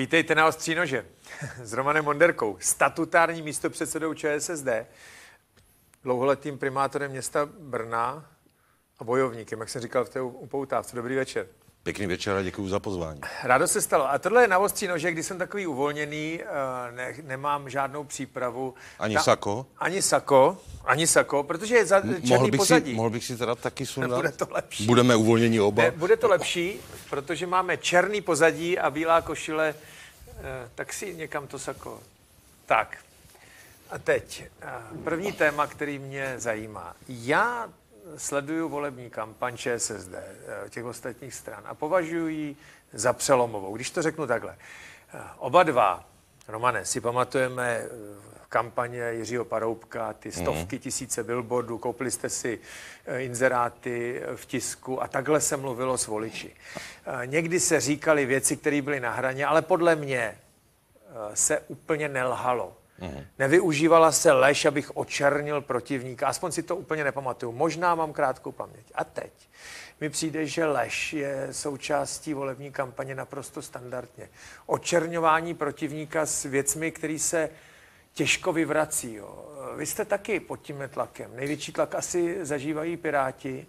Vítejte na nože s Romanem Monderkou, statutární místopředsedou ČSSD, dlouholetým primátorem města Brna a bojovníkem, jak jsem říkal v té upoutávce. Dobrý večer. Pěkný večer a děkuji za pozvání. Rádo se stalo. A tohle je na ostří nože, když jsem takový uvolněný, eh, ne, nemám žádnou přípravu. Ani Ta, sako? Ani sako, ani sako, protože je za černý mohl bych pozadí. Si, mohl bych si teda taky sundat? Bude to lepší. Budeme uvolnění oba. Ne, bude to lepší, protože máme černý pozadí a bílá košile Eh, tak si někam to sako. Tak. A teď, eh, první téma, který mě zajímá. Já sleduju volební kampaň ČSSD, eh, těch ostatních stran a považuji ji za přelomovou. Když to řeknu takhle, oba dva, Romane, si pamatujeme kampaně Jiřího Paroubka, ty mhm. stovky mm. tisíce billboardů, koupili jste si eh, inzeráty eh, v tisku a takhle se mluvilo s voliči. Eh, někdy se říkaly věci, které byly na hraně, ale podle mě se úplně nelhalo. Mm-hmm. Nevyužívala se lež, abych očernil protivníka. Aspoň si to úplně nepamatuju. Možná mám krátkou paměť. A teď mi přijde, že lež je součástí volební kampaně naprosto standardně. Očerňování protivníka s věcmi, které se těžko vyvrací. Jo. Vy jste taky pod tím tlakem. Největší tlak asi zažívají Piráti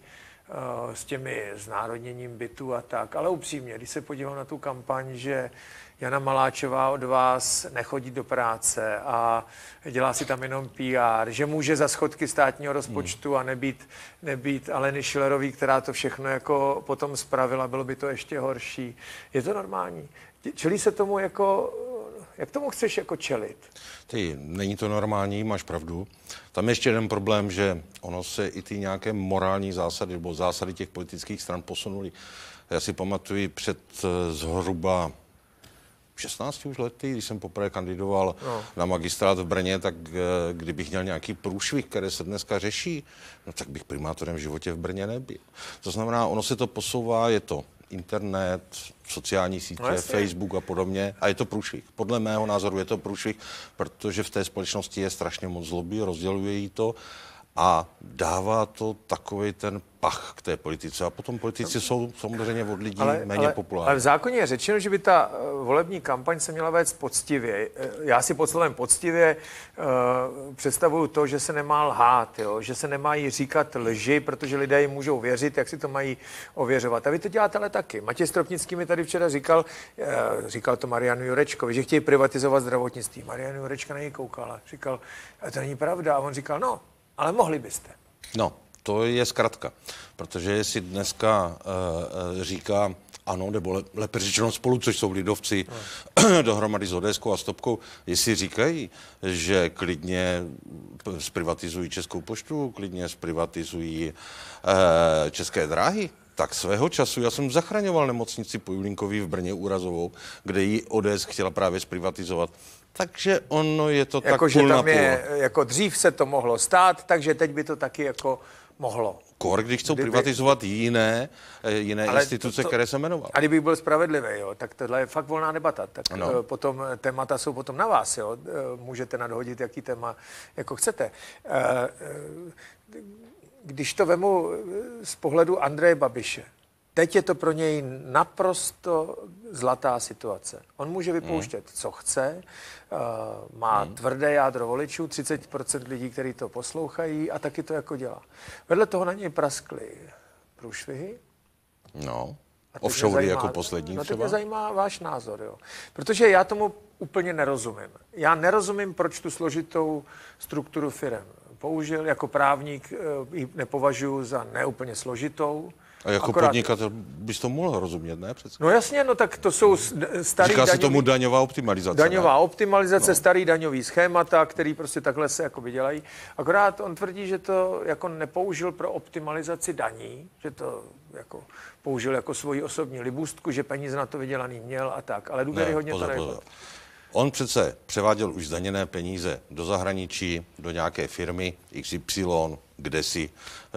eh, s těmi znárodněním bytu a tak. Ale upřímně, když se podívám na tu kampaň, že Jana Maláčová od vás nechodí do práce a dělá si tam jenom PR, že může za schodky státního rozpočtu hmm. a nebýt, nebýt Aleny Schillerový, která to všechno jako potom spravila, bylo by to ještě horší. Je to normální? Čelí se tomu jako jak tomu chceš jako čelit? Ty, není to normální, máš pravdu. Tam je ještě jeden problém, že ono se i ty nějaké morální zásady nebo zásady těch politických stran posunuly. Já si pamatuju před eh, zhruba 16 už lety, když jsem poprvé kandidoval no. na magistrát v Brně, tak eh, kdybych měl nějaký průšvih, které se dneska řeší, no tak bych primátorem v životě v Brně nebyl. To znamená, ono se to posouvá, je to internet, sociální sítě, no Facebook a podobně. A je to průšvih. Podle mého názoru je to průšvih, protože v té společnosti je strašně moc zloby, rozděluje jí to a dává to takový ten pach k té politice. A potom politici jsou samozřejmě od lidí ale, méně ale, populární. Ale v zákoně je řečeno, že by ta eh, volební kampaň se měla vést poctivě. Eh, já si pod slovem poctivě uh, představuju to, že se nemá lhát, jo? že se nemají říkat lži, protože lidé jim můžou věřit, jak si to mají ověřovat. A vy to děláte ale taky. Matěj Stropnický mi tady včera říkal, uh, říkal to Marianu Jurečkovi, že chtějí privatizovat zdravotnictví. Marianu Jurečka na něj koukala. Říkal, to není pravda. A on říkal, no, ale mohli byste. No, to je zkratka, protože jestli dneska uh, říká ano, nebo le, lépe řečeno spolu, což jsou lidovci no. dohromady s ODS a Stopkou, jestli říkají, že klidně zprivatizují Českou poštu, klidně zprivatizují uh, České dráhy, tak svého času, já jsem zachraňoval nemocnici Pojulinkový v Brně úrazovou, kde ji ODS chtěla právě zprivatizovat takže ono je to jako, tak že půl tam na půl. Je, jako dřív se to mohlo stát, takže teď by to taky jako mohlo. Kor, když chcou kdyby... privatizovat jiné, eh, jiné Ale instituce, to, to, které jsem jmenoval. A kdyby byl spravedlivý, jo, tak tohle je fakt volná debata. Tak no. potom eh, témata jsou potom na vás. Jo. Můžete nadhodit, jaký téma jako chcete. Když to vemu z pohledu Andreje Babiše, Teď je to pro něj naprosto zlatá situace. On může vypouštět, co chce, eh, má hmm. tvrdé jádro voličů, 30% lidí, kteří to poslouchají a taky to jako dělá. Vedle toho na něj praskly průšvihy. No, offshore jako poslední no, třeba. No, mě zajímá váš názor, jo. Protože já tomu úplně nerozumím. Já nerozumím, proč tu složitou strukturu firem použil. Jako právník eh, ji nepovažuji za neúplně složitou a jako Akorát. podnikatel bys to mohl rozumět, ne? Přece. No jasně, no tak to jsou starý Říká daňový, se tomu daňová optimalizace. Daňová ne? optimalizace, no. starý daňový schémata, který prostě takhle se jako vydělají. Akorát on tvrdí, že to jako nepoužil pro optimalizaci daní, že to jako použil jako svoji osobní libůstku, že peníze na to vydělaný měl a tak, ale důvěryhodně ne, pozor, to nebylo. On přece převáděl už zdaněné peníze do zahraničí, do nějaké firmy XY, kde si, eh,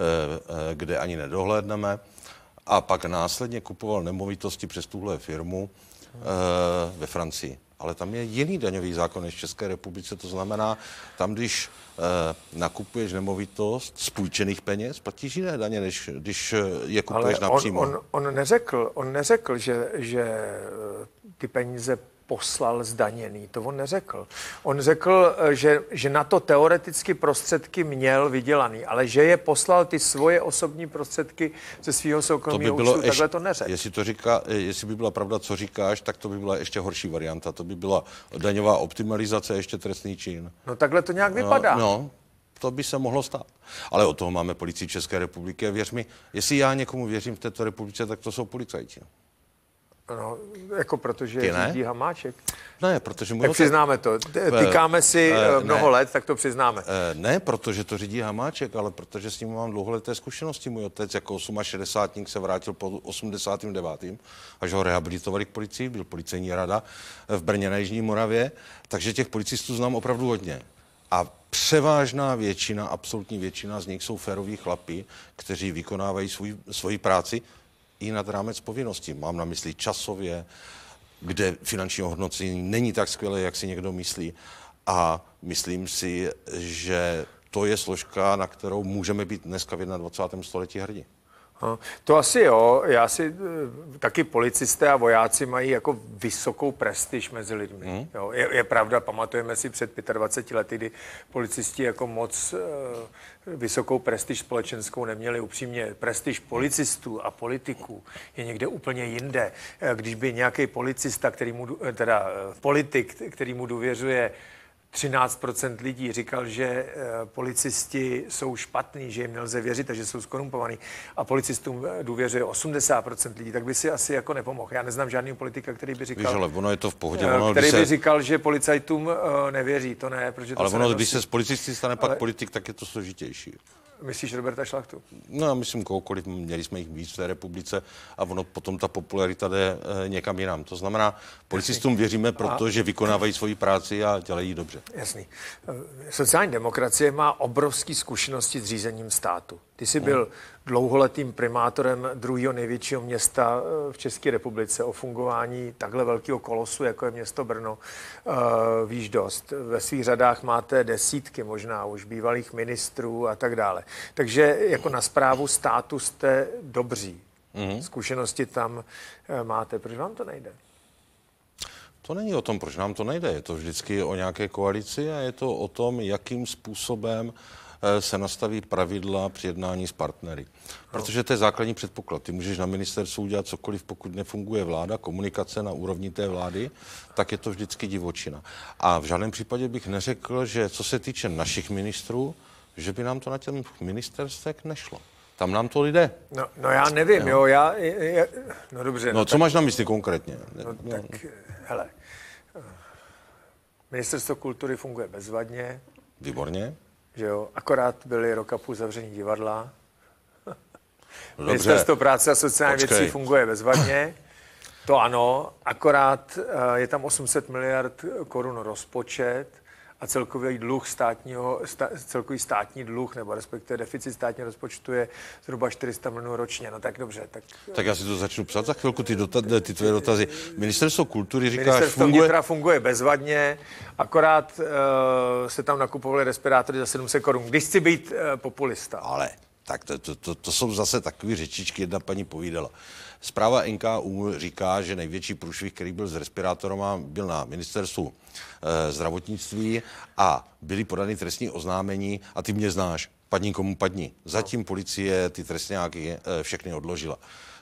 eh, kde ani nedohlédneme a pak následně kupoval nemovitosti přes tuhle firmu e, ve Francii. Ale tam je jiný daňový zákon než v České republice, to znamená, tam, když e, nakupuješ nemovitost z půjčených peněz, platíš jiné daně, než když eh, je kupuješ Ale on, napřímo. On, on, neřekl, on neřekl, že, že ty peníze poslal zdaněný. To on neřekl. On řekl, eh, že, že na to teoreticky prostředky měl vydělaný, ale že je poslal ty svoje osobní prostředky ze svého soukromého by bylo účtu, ještě, takhle to neřekl. Jestli, to říká, eh, jestli by byla pravda, co říkáš, tak to by byla ještě horší varianta. To by byla daňová optimalizace, ještě trestný čin. No takhle to nějak no, vypadá. No, no to by se mohlo stát. Ale o toho máme policii České republiky a věř mi, jestli já někomu věřím v této republice, tak to jsou policajti. No, jako protože řídí Hamáček. Ne, no, protože mu... Tak přiznáme to. Tykáme eh, si e, mnoho ne. let, tak to přiznáme. E, ne, protože to řídí Hamáček, ale protože s ním mám dlouholeté zkušenosti. Můj otec jako 68 se vrátil po 89. až ho rehabilitovali k policii, byl policejní rada v Brně na Jižní Moravě, takže těch policistů znám opravdu hodně. A převážná většina, absolutní většina z nich jsou féroví chlapi, kteří vykonávají svůj, svoji práci i nad rámec povinnosti. Mám na mysli časově, kde finanční ohodnocení není tak skvělé, jak si někdo myslí. A myslím si, že to je složka, na kterou můžeme být dneska v 21. století hrdí. No, to asi jo. Já si eh, taky policisté a vojáci mají jako vysokou prestiž mezi lidmi. Hmm. Jo, je, je pravda, pamatujeme si před 25 lety, kdy policisti jako moc e, vysokou prestiž společenskou neměli. Upřímně, prestiž policistů a politiků je někde úplně jinde. Eh, když by nějaký policista, který mu, teda politik, který mu důvěřuje, 13% lidí říkal, že eh, policisti jsou špatní, že jim nelze věřit a že jsou skorumpovaní a policistům eh, důvěřuje 80% lidí, tak by si asi jako nepomohl. Já neznám žádný politika, který by říkal, Víš, ale ono je to v pohodě, eh, ono, který se... by říkal, že policajtům nevěří, to ne, protože to Ale ono, když se z policisty stane pak ale... politik, tak je to složitější. Myslíš Roberta Šlachtu? No já myslím kohokoliv, měli jsme jich víc v té republice a ono potom ta popularita jde e, někam jinam. To znamená, policistům věříme, protože vykonávají svoji práci a dělají dobře. Jasný. Eh, sociální demokracie má obrovské zkušenosti s řízením státu. Ty jsi byl dlouholetým primátorem druhého největšího města eh, v České republice. O fungování takhle velkého kolosu, jako je město Brno, eh, víš dost. Ve svých řadách máte desítky možná už bývalých ministrů a tak dále. Takže jako na zprávu státu jste dobří. Mhm. Zkušenosti tam eh, máte. Proč vám to nejde? To není o tom, proč nám to nejde. Je to vždycky o nějaké koalici a je to o tom, jakým způsobem uh, Eh, se nastaví pravidla při jednání s partnery. Protože to je základní předpoklad. Ty můžeš na ministerstvu udělat cokoliv, pokud nefunguje vláda, komunikace na úrovni té vlády, tak je to vždycky divočina. A v žádném případě bych neřekl, že co se týče našich ministrů, že by nám to na těch ministerstvech nešlo. Tam nám to lidé. No, no já nevím, jo, jo já, je, no dobře. No, no co tak, máš na mysli konkrétně? No, no tak, hele, ministerstvo kultury funguje bezvadně. Výborně že jo, akorát byly rok a půl zavření divadla. No Ministerstvo práce a sociálních věcí funguje bezvadně. To ano, akorát eh, je tam 800 miliard korun rozpočet a celkový dluh státního, sta, celkový státní dluh nebo respektive deficit státního rozpočtu je zhruba 400 milionů ročně. No tak dobře. Tak, tak já si to začnu psát za chvilku, ty, dota, ty tvoje dotazy. Ministerstvo kultury říká, že funguje... funguje bezvadně, akorát uh, se tam nakupovali respirátory za 700 korun. Když chci být uh, populista. Ale tak to, to, to, to jsou zase takové řečičky, jedna paní povídala. Zpráva NKU říká, že největší průšvih, který byl s respirátorem, byl na ministerstvu e, zdravotnictví a byly podány trestní oznámení a ty mě znáš, padni komu padni. Zatím policie ty trestňáky e, všechny odložila.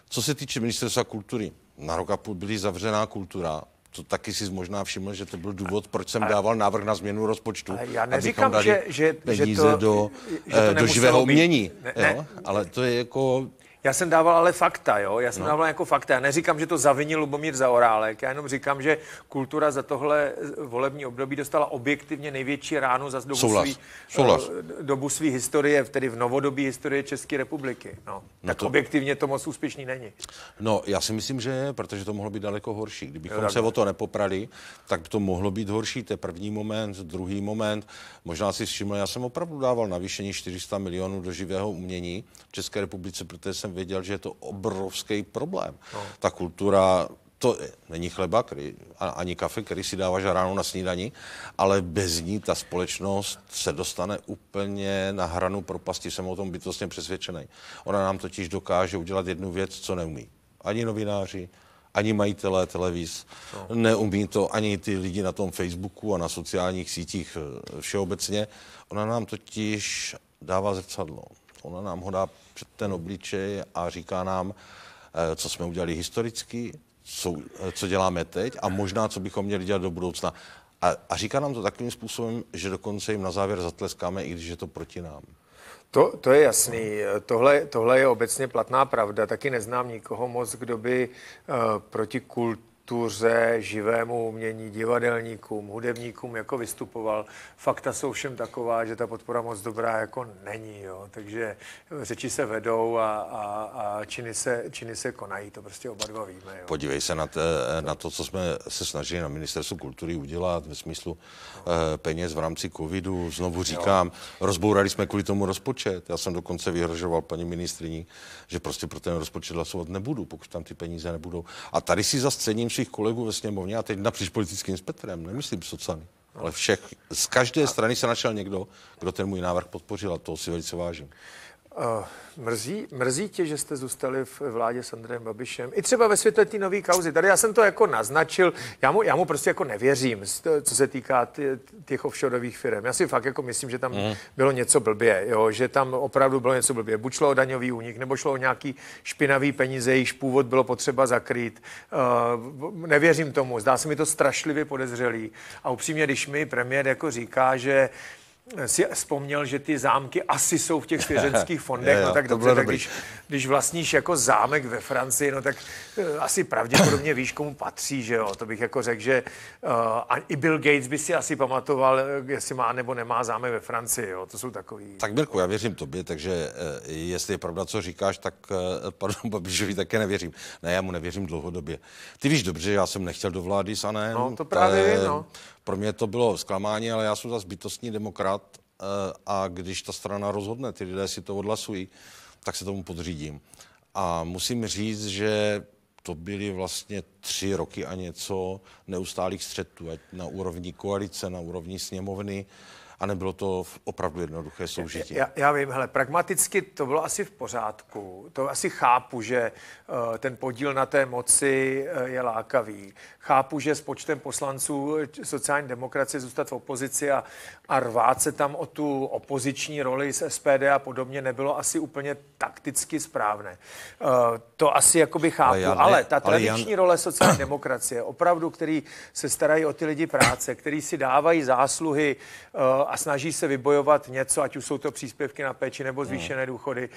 Co se týče ministerstva kultury, na rok a půl byly zavřená kultura, to taky si možná všiml, že to byl důvod, proč jsem dával návrh na změnu rozpočtu. Já neříkám, dali že, že, peníze že to, do, že to eh, do živého umění. Ne, ne, jo? Ale to je jako já jsem dával ale fakta, jo? Já jsem no. dával jako fakta. Já neříkám, že to zavinil Lubomír Zaorálek, já jenom říkám, že kultura za tohle eh, volební období dostala objektivně největší ránu za dobu, Svý, Souhlas. Eh, dobu svý historie, tedy v novodobí historie České republiky. No. No tak to... objektivně to moc úspěšný není. No, já si myslím, že protože to mohlo být daleko horší. Kdybychom no, se o to nepoprali, tak to mohlo být horší. To je první moment, druhý moment. Možná si všiml, já jsem opravdu dával navýšení 400 milionů do živého umění v České republice, protože jsem věděl, že je to obrovský problém. No. Ta kultura, to není chleba který, ani kafe, který si dáváš ráno na snídani, ale bez ní ta společnost se dostane úplně na hranu propasti, jsem o tom bytostně přesvědčený. Ona nám totiž dokáže udělat jednu věc, co neumí. Ani novináři, ani majitelé televiz, no. neumí to ani ty lidi na tom Facebooku a na sociálních sítích eh, všeobecně. Ona nám totiž dává zrcadlo. Ona nám ho dá před ten obličej a říká nám, eh, co jsme udělali historicky, co, eh, co děláme teď a možná, co bychom měli dělat do budoucna. A, a říká nám to takovým způsobem, že dokonce jim na závěr zatleskáme, i když je to proti nám. To, to je jasný. Tohle, tohle je obecně platná pravda. Taky neznám nikoho moc, kdo by uh, proti kultu kultuře, živému umění, divadelníkům, hudebníkům, jako vystupoval. Fakta jsou všem taková, že ta podpora moc dobrá jako není. Jo. Takže řeči se vedou a, a, a činy, se, činy se konají, to prostě oba dva víme. Jo. Podívej se na, te, na to, co jsme se snažili na ministerstvu kultury udělat ve smyslu no. eh, peněz v rámci covidu. Znovu říkám, jo. rozbourali jsme kvůli tomu rozpočet. Já jsem dokonce vyhrožoval paní ministriní, že prostě pro ten rozpočet hlasovat nebudu, pokud tam ty peníze nebudou. A tady si zase cením našich kolegů ve sněmovně, a teď napříč politickým spektrem, nemyslím socany, ale všech, z každé strany se našel někdo, kdo ten můj návrh podpořil a to si velice vážím. Mrzí, mrzí tě, že jste zůstali v vládě s Andrejem Babišem? I třeba ve světle té nové kauzy. Tady já jsem to jako naznačil, já mu, já mu prostě jako nevěřím, co se týká těch offshoreových firm. Já si fakt jako myslím, že tam mhm. bylo něco blbě, jo? že tam opravdu bylo něco blbě. Buď šlo o daňový únik, nebo šlo o nějaký špinavý peníze, jejichž původ bylo potřeba zakrýt. nevěřím tomu, zdá se mi to strašlivě podezřelý. A upřímně, když mi premiér jako říká, že si vzpomněl, že ty zámky asi jsou v těch svěřenských fondech, no tak dobře, tak když, když vlastníš jako zámek ve Francii, no tak eh, asi pravděpodobně víš, komu patří, že jo, to bych jako řekl, že uh, a i Bill Gates by si asi pamatoval, eh, jestli má nebo nemá zámek ve Francii, jo, to jsou takový... Tak Mirku, já věřím tobě, takže jestli je pravda, co říkáš, tak pardon, Babišovi také nevěřím. Ne, já mu nevěřím dlouhodobě. Ty víš dobře, já jsem nechtěl do vlády s Anem. No, to právě, je, no. Pro mě to bylo zklamání, ale já jsem zase bytostní demokrat eh, a když ta strana rozhodne, ty lidé si to odhlasují, tak se tomu podřídím. A musím říct, že to byly vlastně tři roky a něco neustálých střetů, ať na úrovni koalice, na úrovni sněmovny a nebylo to opravdu jednoduché soužití. Já, já vím, hele, pragmaticky to bylo asi v pořádku. To asi chápu, že uh, ten podíl na té moci uh, je lákavý. Chápu, že s počtem poslanců eh, sociální demokracie zůstat v opozici a, a rvát se tam o tu opoziční roli z SPD a podobně nebylo asi úplně takticky správné. Uh, to asi jakoby chápu, ale, ne, ale ta ale tradiční já... role sociální demokracie, opravdu, který se starají o ty lidi práce, který si dávají zásluhy uh, a snaží se vybojovat něco, ať už jsou to příspěvky na péči nebo hmm. zvýšené důchody,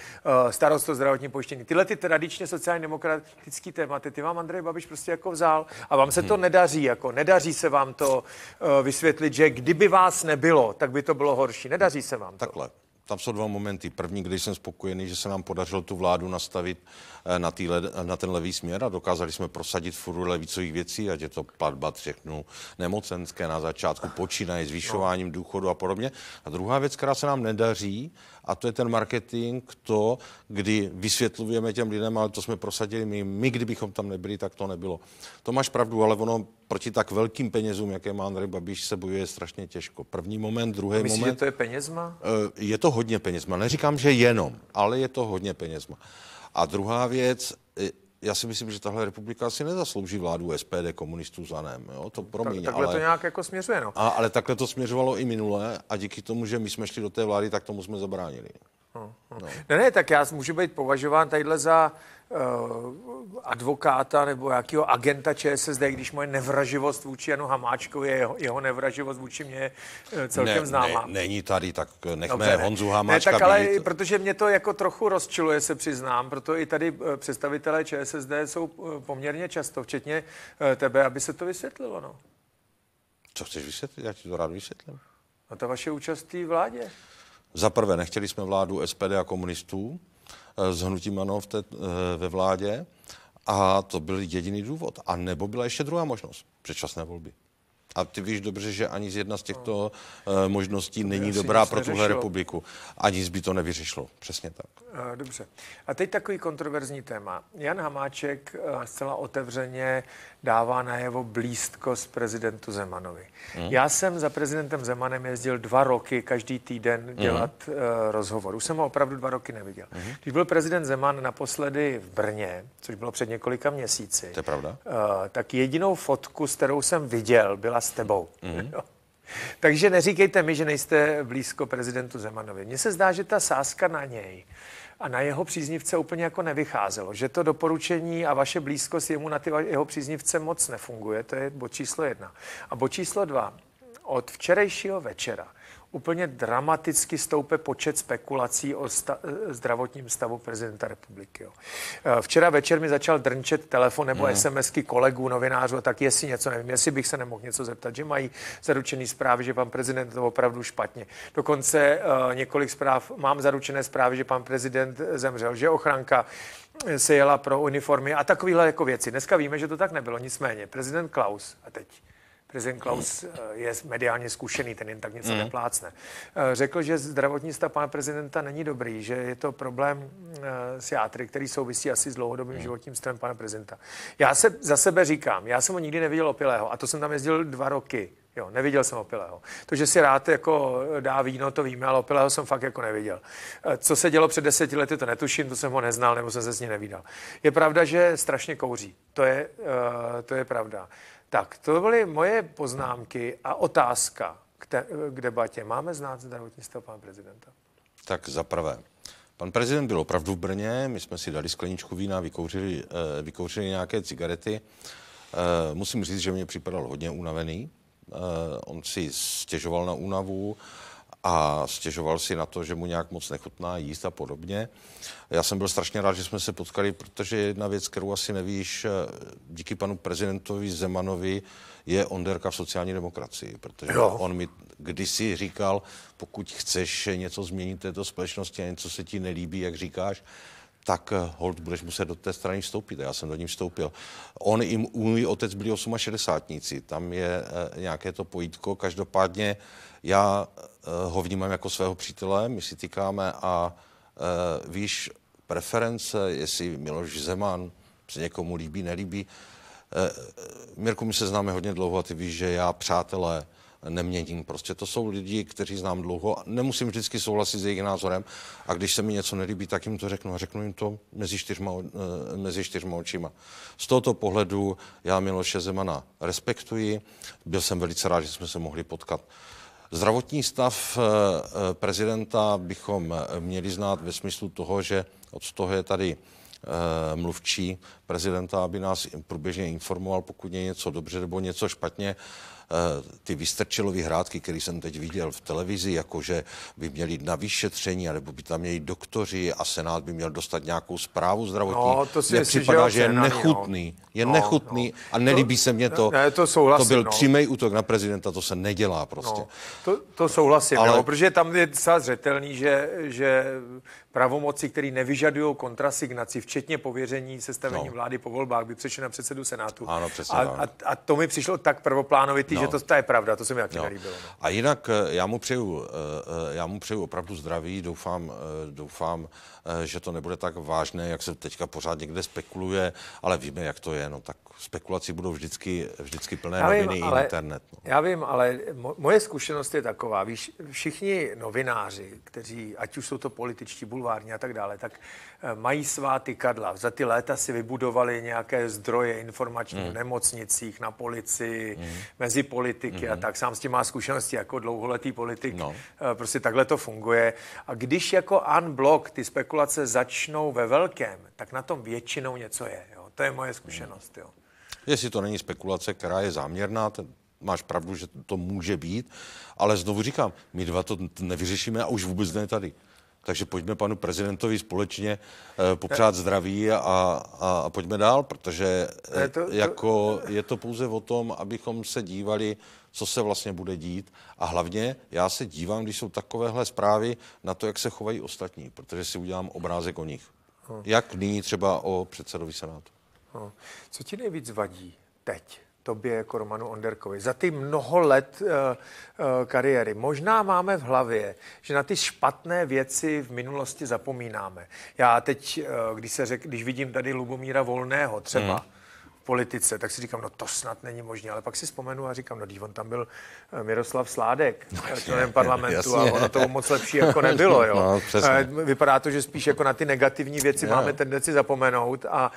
eh, starost o zdravotní pojištění. Tyhle ty tradičně sociálně demokratické tématy, ty vám Andrej Babiš prostě jako vzal a vám se to hmm. nedaří, jako nedaří se vám to eh, vysvětlit, že kdyby vás nebylo, tak by to bylo horší. Nedaří se vám to. Takhle. Tam jsou dva momenty. První, když jsem spokojený, že se nám podařilo tu vládu nastavit Eh, na, tý, na ten levý směr a dokázali jsme prosadit furu levicových věcí, ať je to platba třechnu nemocenské na začátku, počínají zvyšováním důchodu a podobně. A druhá věc, která se nám nedaří, a to je ten marketing, to, kdy vysvětlujeme těm lidem, ale to jsme prosadili my, my kdybychom tam nebyli, tak to nebylo. To máš pravdu, ale ono proti tak velkým penězům, jaké má Andrej Babiš, se bojuje strašně těžko. První moment, druhý myslí, moment. Myslíš, že to je penězma? Eh, je to hodně penězma. Neříkám, že jenom, ale je to hodně penězma. A druhá věc, já si myslím, že tahle republika si nezaslouží vládu SPD komunistů za ném. Jo? To promiň, tak, takhle ale, to nějak jako směřuje. No. A, ale takhle to směřovalo i minule a díky tomu, že my jsme šli do té vlády, tak tomu jsme zabránili. No, no. Ne, ne, tak já můžu být považován tadyhle za uh, advokáta nebo jakýho agenta ČSSD, když moje nevraživost vůči Janu Hamáčkovi je jeho, jeho nevraživost vůči mě eh, celkem ne, známá. Ne, není tady, tak eh, nechme Dobře, Honzu Hamáčka. Ne, tak ale, být... protože mě to jako trochu rozčiluje, se přiznám, proto i tady představitelé ČSSD jsou poměrně často, včetně tebe, aby se to vysvětlilo, no. Co chceš vysvětlit? Já ti to rád vysvětlím. A no ta vaše účast v té vládě? Za prvé, nechtěli jsme vládu SPD a komunistů eh, s hnutím ANO v té, eh, ve vládě a to byl jediný důvod. A nebo byla ještě druhá možnost, předčasné volby. A ty víš dobře, že ani z jedna z těchto no. Eh, možností to není dobrá pro tuhle republiku. ani nic by to nevyřešilo. Přesně tak. Eh, dobře. A teď takový kontroverzní téma. Jan Hamáček eh, zcela otevřeně dává na jeho blízkost prezidentu Zemanovi. Hmm. Já jsem za prezidentem Zemanem jezdil dva roky každý týden hmm. dělat hmm. rozhovor. Už jsem ho opravdu dva roky neviděl. Hmm. Když byl prezident Zeman naposledy v Brně, což bylo před několika měsíci, to je pravda. tak jedinou fotku, s kterou jsem viděl, byla s tebou. Mm. Takže neříkejte mi, že nejste blízko prezidentu Zemanovi. Mně se zdá, že ta sázka na něj a na jeho příznivce úplně jako nevycházelo. Že to doporučení a vaše blízkost jemu na ty jeho příznivce moc nefunguje, to je bod číslo jedna. A bod číslo dva, od včerejšího večera úplně dramaticky stoupe počet spekulací o sta- eh, zdravotním stavu prezidenta republiky. Jo. Eh, včera večer mi začal drnčet telefon nebo hmm. SMSky kolegů, novinářů, tak jestli něco nevím, jestli bych se nemohl něco zeptat, že mají zaručený zprávy, že pan prezident to opravdu špatně. Dokonce uh, několik zpráv, mám zaručené zprávy, že pan prezident zemřel, že ochranka se jela pro uniformy a takovéhle jako věci. Dneska víme, že to tak nebylo, nicméně prezident Klaus a teď Prezident Klaus hmm. eh, je mediálně zkušený, ten jen tak něco mm. neplácne. Eh, řekl, že zdravotní stav pana prezidenta není dobrý, že je to problém eh, s játry, který souvisí asi s dlouhodobým mm. životním stavem pana prezidenta. Já se za sebe říkám, já jsem ho nikdy neviděl opilého a to jsem tam jezdil dva roky. Jo, neviděl jsem opilého. To, že si rád jako dá víno, to víme, ale opilého jsem fakt jako neviděl. Co se dělo před deseti lety, to netuším, to jsem ho neznal, nebo jsem se s ním nevídal. Je pravda, že strašně kouří. To je, to je pravda. Tak to byly moje poznámky a otázka k, te, k debatě. Máme znát zdravotní stav pana prezidenta? Tak za prvé, pan prezident byl opravdu v Brně, my jsme si dali skleničku vína, vykouřili, eh, vykouřili nějaké cigarety. Eh, musím říct, že mě připadal hodně unavený. Eh, on si stěžoval na únavu a stěžoval si na to, že mu nějak moc nechutná jíst a podobně. Já jsem byl strašně rád, že jsme se potkali, protože jedna věc, kterou asi nevíš, eh, díky panu prezidentovi Zemanovi je Onderka v sociální demokracii, protože jo. on mi kdysi říkal, pokud chceš něco změnit této společnosti a něco se ti nelíbí, jak říkáš, tak eh, hold, budeš muset do té strany vstoupit. Já jsem do ní vstoupil. On i můj otec byli 68. Tam je eh, nějaké to pojítko. Každopádně já eh, ho vnímám jako svého přítele, my si týkáme a víš, preference, jestli Miloš Zeman se někomu líbí, nelíbí. Mirku, my se známe hodně dlouho a ty víš, že já přátelé neměním. Prostě to jsou lidi, kteří znám dlouho, a nemusím vždycky souhlasit s jejich názorem a když se mi něco nelíbí, tak jim to řeknu a řeknu jim to mezi čtyřma, eh, mezi čtyřma očima. Z tohoto pohledu já Miloše Zemana respektuji, byl jsem velice rád, že jsme se mohli potkat. Zdravotní stav eh, eh, prezidenta bychom měli znát ve smyslu toho, že od toho je tady mluvčí prezidenta, aby nás průběžně informoval, pokud je něco dobře nebo něco špatně. Eh, ty vystrčilové hrádky, které jsem teď viděl v televizi, jakože by měli na vyšetření, nebo by tam měli doktoři a Senát by měl dostat nějakou zprávu zdravotní. No, to si připadá, že je nechutný. Je no, nechutný no. a nelíbí to, se mně to. Ne, to, souhlasím, to byl no. přímý útok na prezidenta, to se nedělá prostě. No, to, to souhlasím, Ale... no, protože tam je docela zřetelný, že, že pravomoci, které nevyžadují kontrasignaci, včetně pověření sestavení no. vlády po volbách, by přešly na předsedu Senátu. Ano, přesně, a, a, a to mi přišlo tak prvoplánovitý, no. že to, to je pravda, to se mi taky no. nelíbilo. No. A jinak eh, já mu přeju, eh, eh, já mu přeju opravdu zdraví, doufám, doufám, že to nebude tak vážné, jak se teďka pořád někde spekuluje, ale víme, jak to je, no tak spekulaci budou vždycky, vždycky plné já noviny vím, ale, internet. No. Já vím, ale mo- moje zkušenost je taková, víš, všichni novináři, kteří, ať už jsou to političtí, bulvární a tak dále, tak Eh, mají svá tykadla. Za ty léta si vybudovali nějaké zdroje informační mm. v hmm. nemocnicích, na policii, mm. mezi politiky mm. a hmm. tak. Sám s tím má zkušenosti jako dlouholetý politik. No. Eh, prostě takhle to funguje. A když jako unblock ty spekulace začnou ve velkém, tak na tom většinou něco je. Jo. To je moje zkušenost. Jo. Jestli to není spekulace, která je záměrná, ten máš pravdu, že to může být, ale znovu říkám, my dva to nevyřešíme a už vůbec ne tady. Takže pojďme panu prezidentovi společně eh, popřát zdraví a, a, a pojďme dál, protože ne, eh, to, jako je to pouze o tom, abychom se dívali, co se vlastně bude dít. A hlavně já se dívám, když jsou takovéhle zprávy, na to, jak se chovají ostatní, protože si udělám obrázek o nich. No. Jak nyní třeba o předsedovi Senátu. No. Co ti nejvíc vadí teď tobě jako Romanu Onderkovi za ty mnoho let uh, uh, kariéry. Možná máme v hlavě, že na ty špatné věci v minulosti zapomínáme. Já teď, uh, když, se řek, když vidím tady Lubomíra Volného třeba, hmm politice, tak si říkám, no to snad není možné, ale pak si vzpomenu a říkám, no on tam byl eh, Miroslav Sládek, no, eh, členem parlamentu jasně. a ono to moc lepší jako nebylo. No, jo. No, vypadá to, že spíš jako na ty negativní věci jo. máme tendenci zapomenout a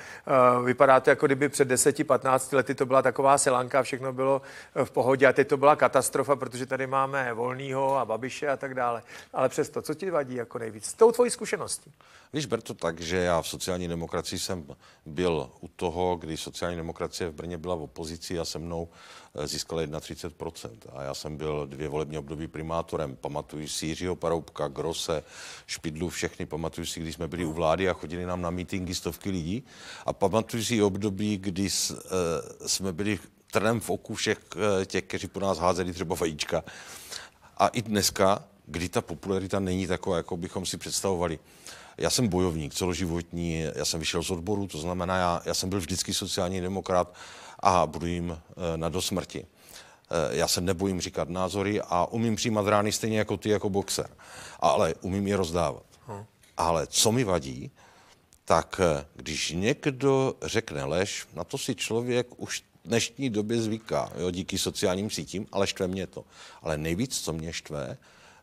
vypadá to, jako kdyby před 10-15 lety to byla taková selanka, všechno bylo v pohodě a teď to byla katastrofa, protože tady máme Volného a Babiše a tak dále. Ale přesto, co ti vadí jako nejvíc? S tou tvojí zkušeností? Víš, Berto, tak, že já v sociální demokracii jsem byl u toho, kdy sociální demokracie v Brně byla v opozici a se mnou eh, získala 31%. A já jsem byl dvě volební období primátorem. Pamatuju si Jiřího Paroubka, Grose, Špidlu, všechny. Pamatuju si, když jsme byli u vlády a chodili nám na mítingy stovky lidí. A pamatuju si období, kdy eh, jsme byli trnem v oku všech eh, těch, kteří po nás házeli třeba vajíčka. A i dneska, kdy ta popularita není taková, jako bychom si představovali já jsem bojovník celoživotní, já jsem vyšel z odboru, to znamená, já, já jsem byl vždycky sociální demokrat a budu jim eh, na do smrti. Eh, já se nebojím říkat názory a umím přijímat rány stejně jako ty, jako boxer. Ale umím je rozdávat. Hmm. Ale co mi vadí, tak eh, když někdo řekne lež, na to si člověk už v dnešní době zvyká, jo, díky sociálním sítím, ale štve mě to. Ale nejvíc, co mě štve,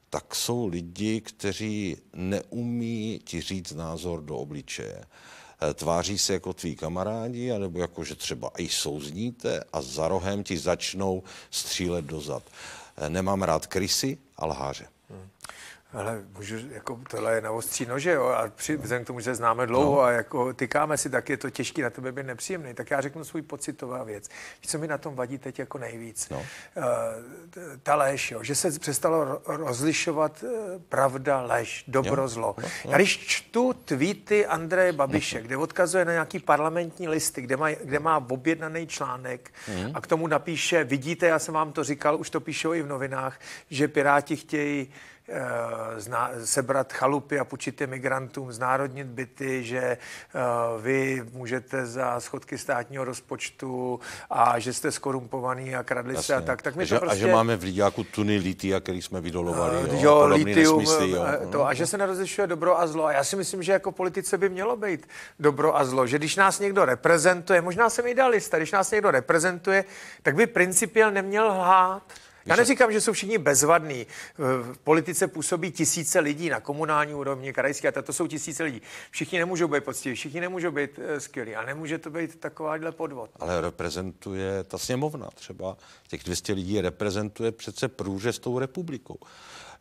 tak jsou lidi, kteří neumí ti říct názor do obličeje. Eh, tváří se jako tví kamarádi, anebo jako, že třeba i souzníte a za rohem ti začnou střílet dozad. Eh, nemám rád krysy a lháře ale můžu, jako tohle je na ostří nože, jo, a při, vzhledem k tomu, že známe no. dlouho no. a jako tykáme si, tak je to těžký na tebe být nepříjemný. Tak já řeknu svůj pocitová věc. Co mi na tom vadí teď jako nejvíc? No. Uh, ta lež, jo, že se přestalo rozlišovat eh, pravda, lež, dobro, jo. zlo. No. No. Já když čtu tweety Andreje Babiše, no. kde odkazuje na nějaký parlamentní listy, kde má, kde má objednaný článek mm. a k tomu napíše, vidíte, já jsem vám to říkal, už to píšou i v novinách, že Piráti chtějí Eh, zna, sebrat chalupy a půjčit migrantům, znárodnit byty, že eh, vy můžete za schodky státního rozpočtu a že jste skorumpovaný a kradli Jasně. se a tak. tak a, že, to prostě... a že máme v Lidiáku tuny litia, který jsme vydolovali. Uh, jo, jo litium, nesmysly, jo. To, a že mhm. se nerozlišuje dobro a zlo. A já si myslím, že jako politice by mělo být dobro a zlo, že když nás někdo reprezentuje, možná jsem idealista, když nás někdo reprezentuje, tak by principiál neměl lhát. Já neříkám, že jsou všichni bezvadní. V politice působí tisíce lidí na komunální úrovni, krajské, a to jsou tisíce lidí. Všichni nemůžou být poctiví, všichni nemůžou být eh, skvělí a nemůže to být takováhle podvod. Ale reprezentuje ta sněmovna třeba, těch 200 lidí reprezentuje přece s tou republikou.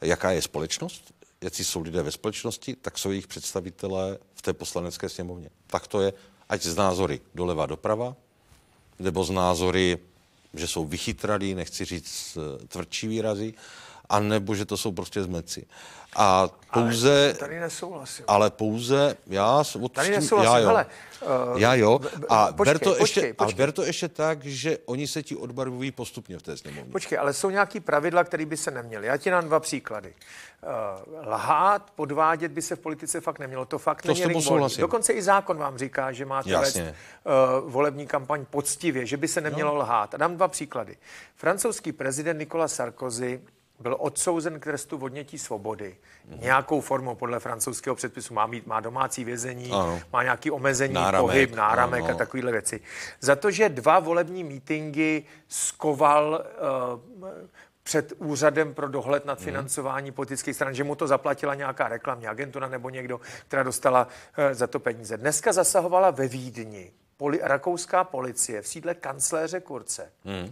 Jaká je společnost? Jaký jsou lidé ve společnosti, tak jsou jejich představitelé v té poslanecké sněmovně. Tak to je, ať z názory doleva doprava, nebo z názory že jsou vychytralí, nechci říct eh, tvrdší výrazy, anebo že to jsou prostě zmeci. A pouze... Ale tady nesouhlasím. Ale pouze já... Od tady nesouhlasím, já jo. Hele, uh, já jo. A počkej, ber to, počkej, ještě, počkej. A ber to ještě tak, že oni se ti odbarvují postupně v té sněmovně. Počkej, ale jsou nějaký pravidla, které by se neměly. Já ti dám dva příklady. Uh, lhát, podvádět by se v politice fakt nemělo. To fakt to není s Dokonce i zákon vám říká, že máte Jasně. vést uh, eh, volební kampaň poctivě, že by se nemělo no. lhát. A dám dva příklady. Francouzský prezident Nicolas Sarkozy byl odsouzen k trestu odnětí svobody. Mm. Nějakou formou podle francouzského předpisu má mít, má domácí vězení, ano. má nějaký omezení, náramek. pohyb, náramek ano. a takovéhle věci. Za to, že dva volební mítingy skoval uh, před úřadem pro dohled nad mhm. financování hmm. politických stran, že mu to zaplatila nějaká reklamní agentura nebo někdo, která dostala uh, za to peníze. Dneska zasahovala ve Vídni poli, rakouská policie v sídle kancléře Kurce, hmm. Uh,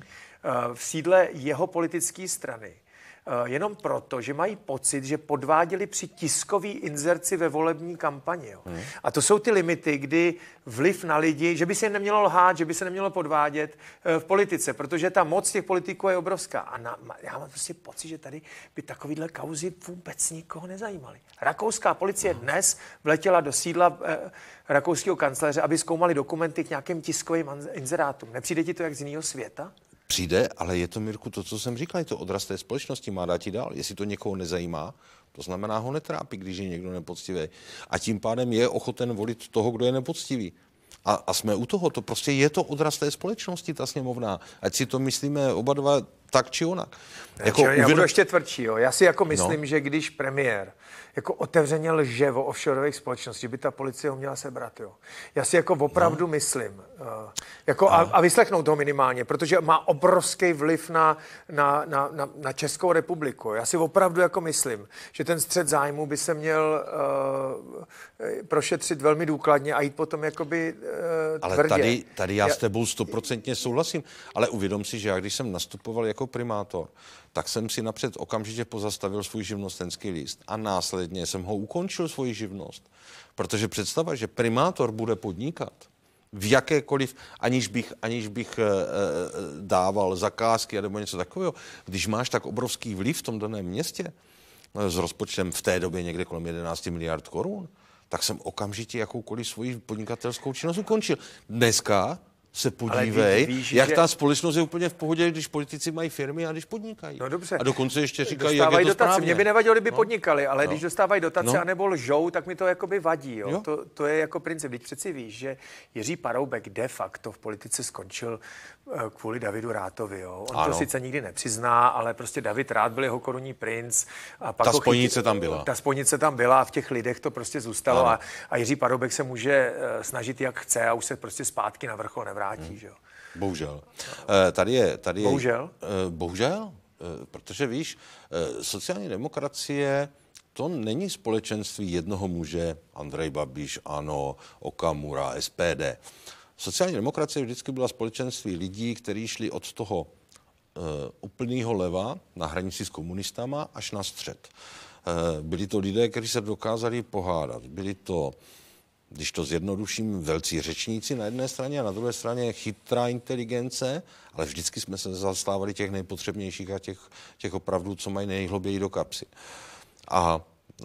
eh, v sídle jeho politické strany Eh, jenom proto, že mají pocit, že podváděli při tiskové inzerci ve volební kampani. Jo. Hmm. A to jsou ty limity, kdy vliv na lidi, že by se nemělo lhát, že by se nemělo podvádět eh, v politice, protože ta moc těch politiků je obrovská. A na, já mám prostě pocit, že tady by takovýhle kauzy vůbec nikoho nezajímaly. Rakouská policie hmm. dnes vletěla do sídla eh, rakouského kancléře, aby zkoumali dokumenty k nějakým tiskovým inzerátům. Nepřijde ti to jak z jiného světa? přijde, ale je to, Mirku, to, co jsem říkal, je to odraz té společnosti, má dát ti dál. Jestli to někoho nezajímá, to znamená, ho netrápí, když je někdo nepoctivý. A tím pádem je ochoten volit toho, kdo je nepoctivý. A, a jsme u toho, to prostě je to odraz té společnosti, ta sněmovná. Ať si to myslíme oba dva tak či onak. Jako, já, uvědom... já budu ještě tvrdší, jo. Já si jako no. myslím, no. že když premiér jako otevřeně lže o offshoreových společnostech, by ta policie ho měla sebrat. Jo. Já si jako opravdu no. myslím. Eh, jako a, a vyslechnout ho minimálně, protože má obrovský vliv na, na, na, na, na Českou republiku. Já si opravdu jako myslím, že ten střed zájmu by se měl uh, prošetřit velmi důkladně a jít potom jakoby uh, Ale tady, tady, tady já s tebou stoprocentně souhlasím, ale uvědom si, že já když jsem nastupoval jako primátor, tak jsem si napřed okamžitě pozastavil svůj živnostenský list a následně jsem ho ukončil svoji živnost. Protože představa, že primátor bude podnikat, v jakékoliv, aniž bych, aniž bych e, dával zakázky nebo něco takového. Když máš tak obrovský vliv v tom daném městě no, s rozpočtem v té době někde kolem 11 miliard korun, tak jsem okamžitě jakoukoliv svoji podnikatelskou činnost ukončil. Dneska se podívej, víš, jak že... ta společnost je úplně v pohodě, když politici mají firmy a když podnikají. No dobře. A dokonce ještě říkají, dostávají jak je to dotace. Správně. Mě by nevadilo, kdyby no. podnikali, ale no. když dostávají dotace no. anebo lžou, tak mi to jakoby vadí. Jo? Jo. To, to je jako princip. Teď přeci víš, že Jiří Paroubek de facto v politice skončil eh, kvůli Davidu Rátovi. Jo? On ano. to sice nikdy nepřizná, ale prostě David Rát byl jeho korunní princ. A pak ta spojnice tam byla. Ta spojnice tam byla a v těch lidech to prostě zůstalo. A, a Jiří Paroubek se může eh, snažit, jak chce a už se prostě zpátky na vrchol nevrátí vrátí. Hmm. Že jo? Bohužel. Eh, tady je, tady je, bohužel? Eh, bohužel, eh, protože víš, sociální demokracie to není společenství jednoho muže, Andrej Babiš, ano, Okamura, SPD. Sociální demokracie vždycky byla společenství lidí, kteří šli od toho e, úplného leva na hranici s komunistama až na střed. E, byli to lidé, kteří se dokázali pohádat. Byli to když to zjednoduším, velcí řečníci na jedné straně a na druhé straně chytrá inteligence, ale vždycky jsme se zastávali těch nejpotřebnějších a těch, těch opravdu, co mají nejhloběji do kapsy. A e,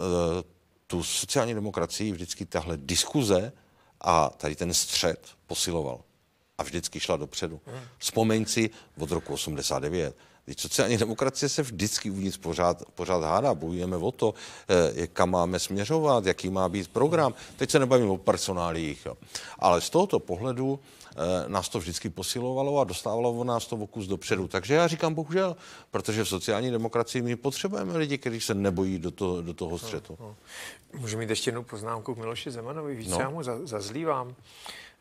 tu sociální demokracii vždycky tahle diskuze a tady ten střed posiloval a vždycky šla dopředu. Hmm. Vzpomeň si od roku 89 Teď sociální demokracie se vždycky uvnitř pořád, pořád hádá, bojujeme o to, eh, kam máme směřovat, jaký má být program. Teď se nebavím o personálích, jo. ale z tohoto pohledu eh, nás to vždycky posilovalo a dostávalo o nás to o kus dopředu. Takže já říkám bohužel, protože v sociální demokracii my potřebujeme lidi, kteří se nebojí do, to, do toho střetu. No, no. Můžu mít ještě jednu poznámku k Miloši Zemanovi, víc no. já mu za, zazlívám.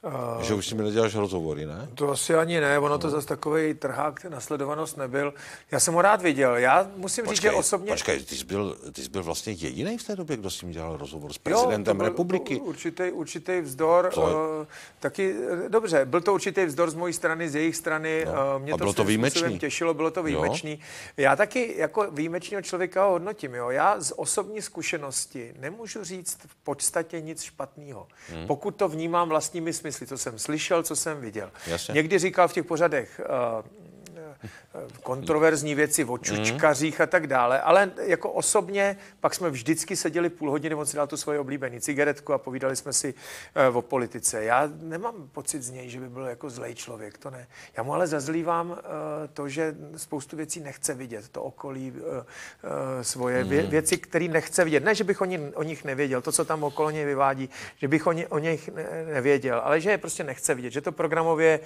Eh, že už s nimi neděláš rozhovory, ne? To asi ani ne, ono no. zase takový trhák, nasledovanost nebyl. Já jsem ho rád viděl. Já musím počkej, říct, že osobně... Počkej, ty jsi, byl, ty jsi byl vlastně jediný v té době, kdo s ním dělal rozhovor s prezidentem jo, to byl republiky. Určitý, určitý vzdor. To... Uh, taky, eh, dobře, byl to určitý vzdor z mojí strany, z jejich strany. No. Uh, mě A bylo to, to výjimečný. těšilo, bylo to výjimečný. Jo? Já taky jako výjimečného člověka ho hodnotím. Jo? Já z osobní zkušenosti nemůžu říct v podstatě nic špatného. Hmm. Pokud to vnímám vlastními smysly, nesmysly, co jsem slyšel, co jsem viděl. Jasně. Někdy říkal v těch pořadech eh, kontroverzní věci o čučkařích mm. a tak dále, ale jako osobně pak jsme vždycky seděli půl hodiny, on si dal tu svoji oblíbený cigaretku a povídali jsme si eh, o politice. Já nemám pocit z něj, že by byl jako zlej člověk, to ne. Já mu ale zazlívám eh, to, že spoustu věcí nechce vidět, to okolí, eh, svoje vě- hmm. věci, které nechce vidět. Ne, že bych o, ní, o nich nevěděl, to, co tam okolo něj vyvádí, že bych o, ně, o nich nevěděl, ale že je prostě nechce vidět, že to programově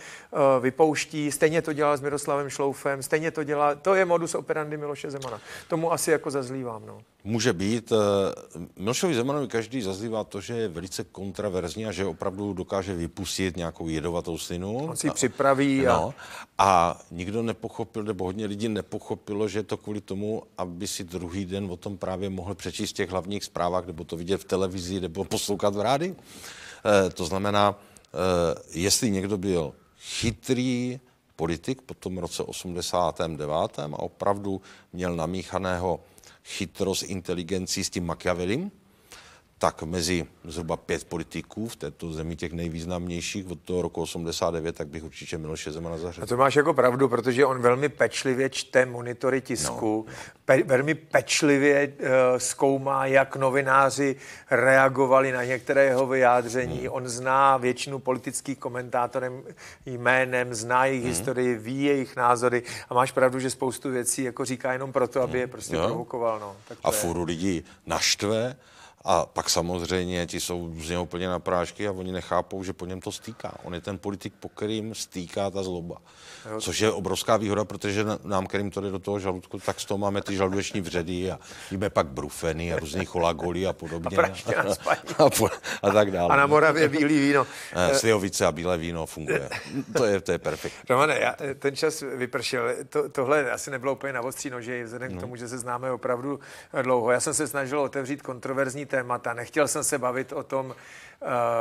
vypouští. Stejně to dělal s Miroslavem Šlo šloufem, stejně to dělá, to je modus operandi Miloše Zemana. Tomu asi jako zazlívám, no. Může být. Eh, Milošovi Zemanovi každý zazlívá to, že je velice kontraverzní a že opravdu dokáže vypustit nějakou jedovatou slinu. On si a, připraví. A... No, a nikdo nepochopil, nebo hodně lidí nepochopilo, že je to kvůli tomu, aby si druhý den o tom právě mohl přečíst v těch hlavních zprávách, nebo to vidět v televizi, nebo poslouchat v rádi. E, eh, to znamená, e, jestli někdo byl chytrý, politik po tom roce 89. a opravdu měl namíchaného chytrost, inteligencí s tím Machiavellem, tak mezi zhruba pět politiků v této zemi, těch nejvýznamnějších od toho roku 89, tak bych určitě Miloše Zemana zařadil. A to máš jako pravdu, protože on velmi pečlivě čte monitory tisku, no. no. pe- velmi pečlivě uh, zkoumá, jak novináři reagovali na některé jeho vyjádření. Hmm. On zná většinu politických komentátorem jménem, zná jejich hmm. historii, ví jejich názory a máš pravdu, že spoustu věcí jako říká jenom proto, aby hmm. je prostě jo. provokoval. No. Tak a furu lidí naštve, a pak samozřejmě ti jsou z něho úplně na prášky a oni nechápou, že po něm to stýká. On je ten politik, po kterým stýká ta zloba. Což je obrovská výhoda, protože nám, kterým to jde do toho žaludku, tak z toho máme ty žaludeční vředy a jíme pak brufeny a různý cholagoly a podobně. A, a, po, a tak dále. A na Moravě bílý víno. Slivovice eh, a bílé víno funguje. To je, to je perfekt. Romane, já, eh, ten čas vypršel. To, tohle asi nebylo úplně na ostří nože, vzhledem no. k tomu, že se známe opravdu eh, dlouho. Já jsem se snažil otevřít kontroverzní témata. Nechtěl jsem se bavit o tom uh,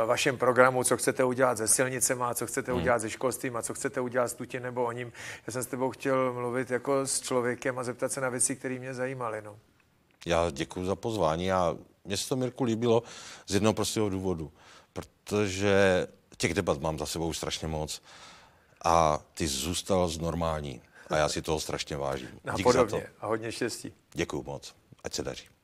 vašem programu, co chcete udělat se silnicema, co chcete hmm. udělat se školstvím a co chcete udělat s tutě nebo o ním. Já jsem s tebou chtěl mluvit jako s člověkem a zeptat se na věci, které mě zajímaly. No. Já děkuji za pozvání a mně se to, Mirku, líbilo z jednoho prostého důvodu, protože těch debat mám za sebou strašně moc a ty zůstal z normální a já si toho strašně vážím. Díky za to. a hodně štěstí. Děkuji moc. Ať se daří.